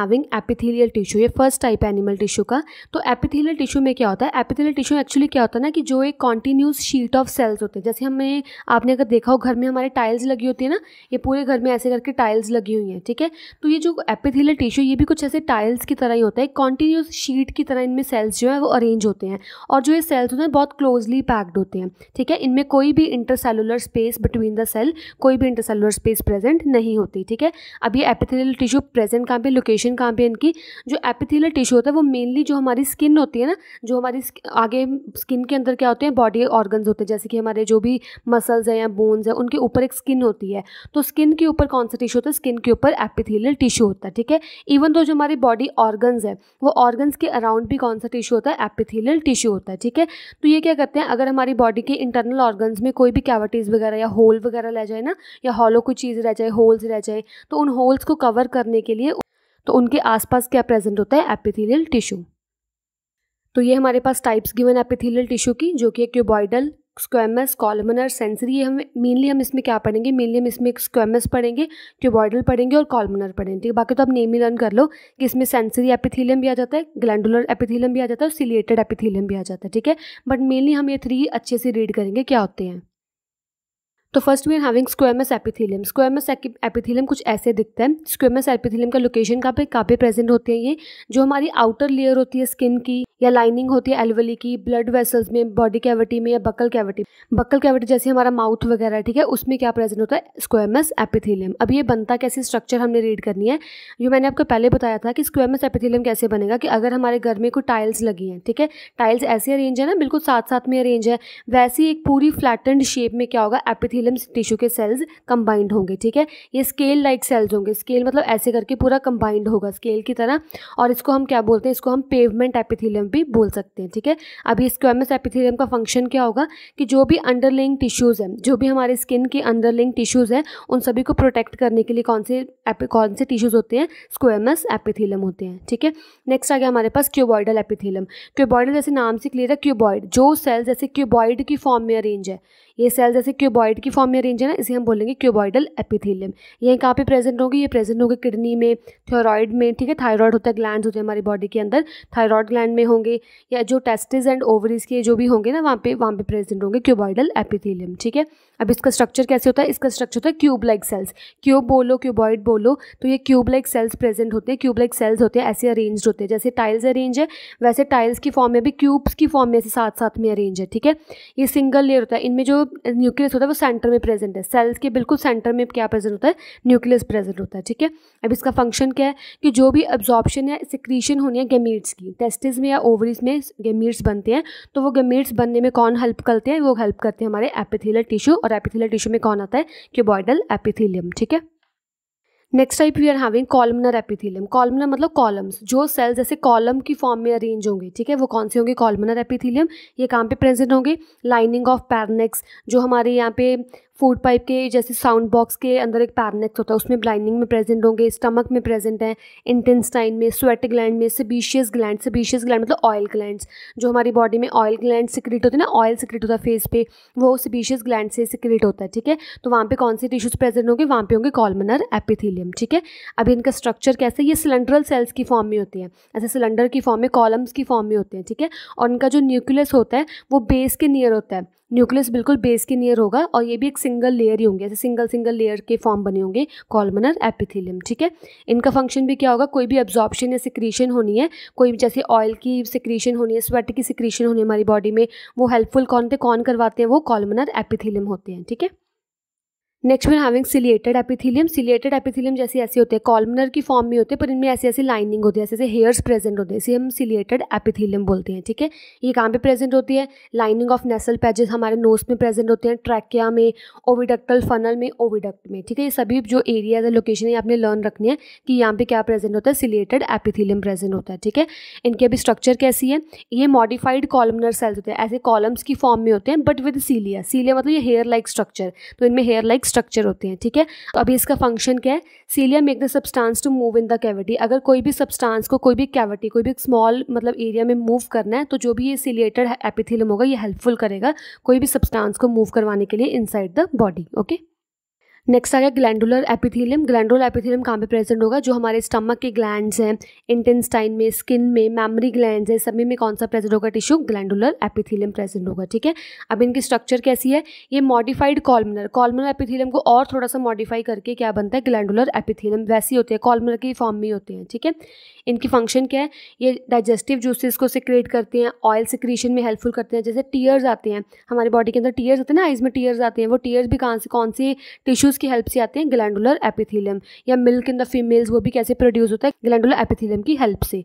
having epithelial tissue ये first type है animal tissue का तो एपिथेलियल टिश्यू में क्या होता है एपिथेलियल टिश्यू एक्चुअली क्या होता है ना कि जो एक कॉन्टीन्यूस शीट ऑफ सेल्स होते हैं जैसे हमें आपने अगर देखा हो घर में हमारे टाइल्स लगी होती है ना ये पूरे घर में ऐसे करके टाइल्स लगी हुई हैं ठीक है तो ये जो एपिथेलियल टिश्यू ये भी कुछ ऐसे टाइल्स की तरह ही होता है कॉन्टीन्यूस शीट की तरह इनमें सेल्स जो है वो अरेंज होते हैं और जो ये सेल्स होते हैं बहुत क्लोजली पैक्ड होते हैं ठीक है इनमें कोई भी intercellular space between the cell कोई भी इंटरसेलुलर स्पेस प्रेजेंट नहीं होती ठीक है अब ये एपिथेलियल टिश्यू प्रेजेंट कहाँ पे लोकेशन एब्जॉर्प्शन कहाँ पे इनकी जो एपिथेलियल टिश्यू होता है वो मेनली जो हमारी स्किन होती है ना जो हमारी आगे स्किन के अंदर क्या होते हैं बॉडी ऑर्गन्स होते हैं जैसे कि हमारे जो भी मसल्स हैं या बोन्स हैं उनके ऊपर एक स्किन होती है तो स्किन के ऊपर कौन सा टिश्यू होता है स्किन के ऊपर एपिथेलियल टिश्यू होता है ठीक है इवन तो जो हमारी बॉडी ऑर्गन्स है वो ऑर्गन्स के अराउंड भी कौन सा टिश्यू होता है एपिथेलियल टिश्यू होता है ठीक है तो ये क्या करते हैं अगर हमारी बॉडी के इंटरनल ऑर्गन्स में कोई भी कैविटीज़ वगैरह या होल वगैरह रह जाए ना या हॉलो कोई चीज़ रह जाए होल्स रह जाए तो उन होल्स को कवर करने के लिए तो उनके आसपास क्या प्रेजेंट होता है एपिथेलियल टिश्यू तो ये हमारे पास टाइप्स गिवन एपिथेलियल टिश्यू की जो कि क्यूबॉइडल स्क्वेमस कॉलमनर सेंसरी ये हम मेनली हम इसमें क्या पढ़ेंगे मेनली हम इसमें स्क्वेमस पढ़ेंगे क्यूबॉइडल पढ़ेंगे और कॉलमनर पढ़ेंगे ठीक बाकी तो आप नेम ही लर्न कर लो कि इसमें सेंसरी एपिथेलियम भी आ जाता है ग्लैंडुलर एपिथेलियम भी आ जाता है और सिलिएटेड एपिथेलियम भी आ जाता है ठीक है बट मेनली हम ये थ्री अच्छे से रीड करेंगे क्या होते हैं तो first we are having squamous epithelium squamous epithelium कुछ ऐसे दिखते हैं स्क्वेमस एपिथीलियम का लोकेशन कहाँ पे कहाँ पे प्रेजेंट होते हैं ये जो हमारी आउटर लेयर होती है स्किन की या लाइनिंग होती है एलवली की ब्लड वेसल्स में बॉडी कैविटी में या बकल कैविटी बकल कैविटी जैसे हमारा माउथ वगैरह ठीक है उसमें क्या प्रेजेंट होता है स्क्वेमस एपिथेलियम अब ये बनता कैसी स्ट्रक्चर हमने रीड करनी है जो मैंने आपको पहले बताया था कि स्क्वेमस एपिथेलियम कैसे बनेगा कि अगर हमारे घर में कोई टाइल्स लगी हैं ठीक है टाइल्स ऐसे अरेंज है ना बिल्कुल साथ साथ में अरेंज है वैसी एक पूरी फ्लैटेंड शेप में क्या होगा एपिथीलियम टिश्यू के सेल्स कंबाइंड होंगे ठीक है ये स्केल लाइक सेल्स होंगे स्केल मतलब ऐसे करके पूरा कंबाइंड होगा स्केल की तरह और इसको हम क्या बोलते हैं इसको हम पेवमेंट एपिथीलियम भी बोल सकते हैं ठीक है अभी स्क्वेमस में एपिथेलियम का फंक्शन क्या होगा कि जो भी अंडरलिंग टिश्यूज़ हैं जो भी हमारे स्किन के अंडरलिंग टिश्यूज़ हैं उन सभी को प्रोटेक्ट करने के लिए कौन से कौन से टिश्यूज़ होते हैं स्क्वेमस एपिथेलियम होते हैं ठीक है नेक्स्ट आ गया हमारे पास क्यूबॉइडल एपिथेलियम क्यूबॉइडल जैसे नाम से क्लियर है क्यूबॉइड जो सेल्स जैसे क्यूबॉइड की फॉर्म में अरेंज है ये सेल जैसे क्यूबॉइड की फॉर्म में अरेंज है ना इसे हम बोलेंगे क्यूबॉइडल एपिथीलियम ये कहाँ पे प्रेजेंट होगी ये प्रेजेंट होगी किडनी में थायराइड में ठीक है थायराइड होता है ग्लैंड होते हैं हमारी बॉडी के अंदर थायराइड ग्लैंड में होंगे या जो टेस्टिस एंड ओवरीज के जो भी होंगे ना वहाँ पे वहाँ पे प्रेजेंट होंगे क्यूबॉइडल एपिथीलियम ठीक है अब इसका स्ट्रक्चर कैसे होता है इसका स्ट्रक्चर होता है क्यूब लाइक सेल्स क्यूब बोलो क्यूबॉइड बोलो तो ये क्यूब लाइक सेल्स प्रेजेंट होते हैं क्यूब लाइक सेल्स होते हैं ऐसे अरेंज होते हैं जैसे टाइल्स अरेंज है वैसे टाइल्स की फॉर्म में भी क्यूब्स की फॉर्म में ऐसे साथ साथ में अरेंज है ठीक है ये सिंगल लेयर होता है इनमें जो न्यूक्लियस होता है वो सेंटर में प्रेजेंट है सेल्स के बिल्कुल सेंटर में क्या प्रेजेंट होता है न्यूक्लियस प्रेजेंट होता है ठीक है अब इसका फंक्शन क्या है कि जो भी एब्जॉर्प्शन या सिक्रीशन होनी है गेमीट्स की टेस्टिस में या ओवरीज में गेमीट्स बनते हैं तो वो गेमीट्स बनने में कौन हेल्प करते हैं वो हेल्प करते हैं हमारे एपिथेलियल टिश्यू और एपिथेलियल टिश्यू में कौन आता है क्यूबॉइडल एपिथिलियम ठीक है next type we are having columnar epithelium columnar मतलब कॉलम्स जो सेल्स जैसे कॉलम की फॉर्म में अरेंज होंगे ठीक है वो कौन से होंगे कॉलमनर एपिथीलियम ये कहाँ पे प्रेजेंट होंगे लाइनिंग ऑफ पैरनेक्स जो हमारे यहाँ पे फूड पाइप के जैसे साउंड बॉक्स के अंदर एक पैरनेक्स होता है उसमें लाइनिंग में प्रेजेंट होंगे स्टमक में प्रेजेंट है इंटेस्टाइन में स्वेट ग्लैंड में सबिशियस ग्लैंड सबिशियस ग्लैंड मतलब ऑयल ग्लैंड जो हमारी बॉडी में ऑयल ग्लैंड सिक्रेट होते हैं ना ऑयल सिक्रेट होता है फेस पे वो सबिशियस ग्लैंड से सिक्रेट होता है ठीक है तो वहाँ पे कौन से टिश्यूज प्रेजेंट होंगे वहाँ पे होंगे कॉलमनर एपिथीलियम मीडियम ठीक है अभी इनका स्ट्रक्चर कैसे ये सिलेंड्रल सेल्स की फॉर्म में होती है ऐसे सिलेंडर की फॉर्म में कॉलम्स की फॉर्म में होते हैं ठीक है और इनका जो न्यूक्लियस होता है वो बेस के नियर होता है न्यूक्लियस बिल्कुल बेस के नियर होगा और ये भी एक सिंगल लेयर ही होंगे ऐसे सिंगल सिंगल लेयर के फॉर्म बने होंगे कॉलमनर एपिथेलियम ठीक है इनका फंक्शन भी क्या होगा कोई भी एब्जॉर्बशन या सिक्रीशन होनी है कोई जैसे ऑयल की सिक्रीशन होनी है स्वेट की सिक्रीशन होनी है हमारी बॉडी में वो हेल्पफुल कौन थे कौन करवाते हैं वो कॉलमनर एपिथेलियम होते हैं ठीक है next one having ciliated epithelium ciliated epithelium जैसे ऐसे होते हैं कॉलमनर की फॉर्म में होते हैं पर इनमें ऐसी ऐसी लाइनिंग होती है ऐसे ऐसे हेयर्स प्रेजेंट होते हैं इसे हम सिलिएटेड एपिथीलियम बोलते हैं ठीक है ये कहाँ पे प्रेजेंट होती है लाइनिंग ऑफ नेसल पैजेस हमारे नोज में प्रेजेंट होते हैं ट्रैकिया में ओविडक्टल फनल में ओविडक्ट में ठीक है ये सभी जो एरियाज है लोकेशन है आपने लर्न रखनी है कि यहाँ पे क्या प्रेजेंट होता है सिलिएटेड एपिथीलियम प्रेजेंट होता है ठीक है इनकी अभी स्ट्रक्चर कैसी है ये मॉडिफाइड कॉलमनर सेल्स होते हैं ऐसे कॉलम्स की फॉर्म में होते हैं बट विद सीलिया सीलिया मतलब ये हेयर लाइक स्ट्रक्चर तो इनमें हेयर लाइक स्ट्रक्चर होते हैं ठीक है तो अभी इसका फंक्शन क्या है cilia make the substance to move in the cavity अगर कोई भी सब्सटेंस को कोई भी कैविटी कोई भी स्मॉल मतलब एरिया में मूव करना है तो जो भी ये सीलिएटेड एपिथिलम होगा ये हेल्पफुल करेगा कोई भी सब्सटेंस को मूव करवाने के लिए inside the body okay next आ गया ग्लैंडुलर एपिथीलियम ग्लैंडुलर एपिथीलियम कहाँ पे प्रेजेंट होगा जो हमारे स्टमक के ग्लैंड्स हैं इंटेंस्टाइन में स्किन में मैमरी ग्लैंड्स है सभी में कौन सा प्रेजेंट होगा टिश्यू ग्लैंडुलर एपिथीलियम प्रेजेंट होगा ठीक है अब इनकी स्ट्रक्चर कैसी है ये मॉडिफाइड कॉलमुलर कॉलमुलर एपिथीलियम को और थोड़ा सा मॉडिफाई करके क्या बनता है ग्लैंडुलर एपिथीलियम वैसी होते हैं कॉलमुलर की फॉर्म में होते हैं ठीक है इनकी फंक्शन क्या है ये डाइजेस्टिव जूसेस को सिक्रिएट करते हैं ऑयल सिक्रीशन में हेल्पफुल करते हैं जैसे टीयर्स आते हैं हमारी बॉडी के अंदर टीयर्स होते हैं ना आइज़ में टीयर्स आते हैं वो टीयर्स भी कहाँ से कौन से टिश्यूज़ की हेल्प से आते हैं ग्लैंडुलर एपिथीलियम या मिल्क इन द फीमेल्स वो भी कैसे प्रोड्यूस होता है ग्लैंडुलर एपिथीलियम की हेल्प से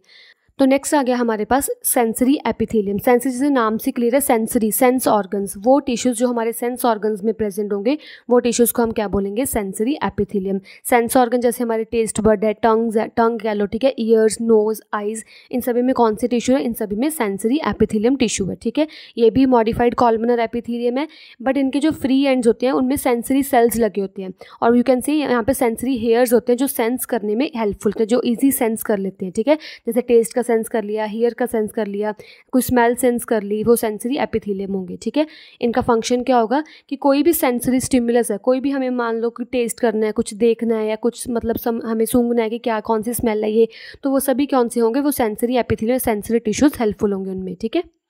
तो नेक्स्ट आ गया हमारे पास सेंसरी एपिथेलियम सेंसरी जैसे नाम से क्लियर है सेंसरी सेंस ऑर्गन्स वो टिश्यूज़ जो हमारे सेंस ऑर्गन्स में प्रेजेंट होंगे वो टिश्यूज़ को हम क्या बोलेंगे सेंसरी एपिथेलियम सेंस ऑर्गन जैसे हमारे टेस्ट बर्ड है टंग्स है टंग कह लो ठीक है ईयर्स नोज आइज इन सभी में कौन से टिश्यू है इन सभी में सेंसरी एपिथेलियम टिश्यू है ठीक है ये भी मॉडिफाइड कॉलमनर एपिथेलियम है बट इनके जो फ्री एंड्स होते हैं उनमें सेंसरी सेल्स लगे होते हैं और यू कैन सी यहाँ पे सेंसरी हेयर्स होते हैं जो सेंस करने में हेल्पफुल थे हैं जो ईजी सेंस कर लेते हैं ठीक है जैसे टेस्ट का का सेंस कर लिया हीयर का सेंस कर लिया कोई स्मेल सेंस कर ली वो सेंसरी एपिथीलियम होंगे ठीक है इनका फंक्शन क्या होगा कि कोई भी सेंसरी स्टिमुलस है कोई भी हमें मान लो कि टेस्ट करना है कुछ देखना है या कुछ मतलब सम, हमें सूंघना है कि क्या कौन सी स्मेल है ये तो वो सभी कौन से होंगे वो sensory epithelium sensory tissues helpful होंगे उनमें ठीक है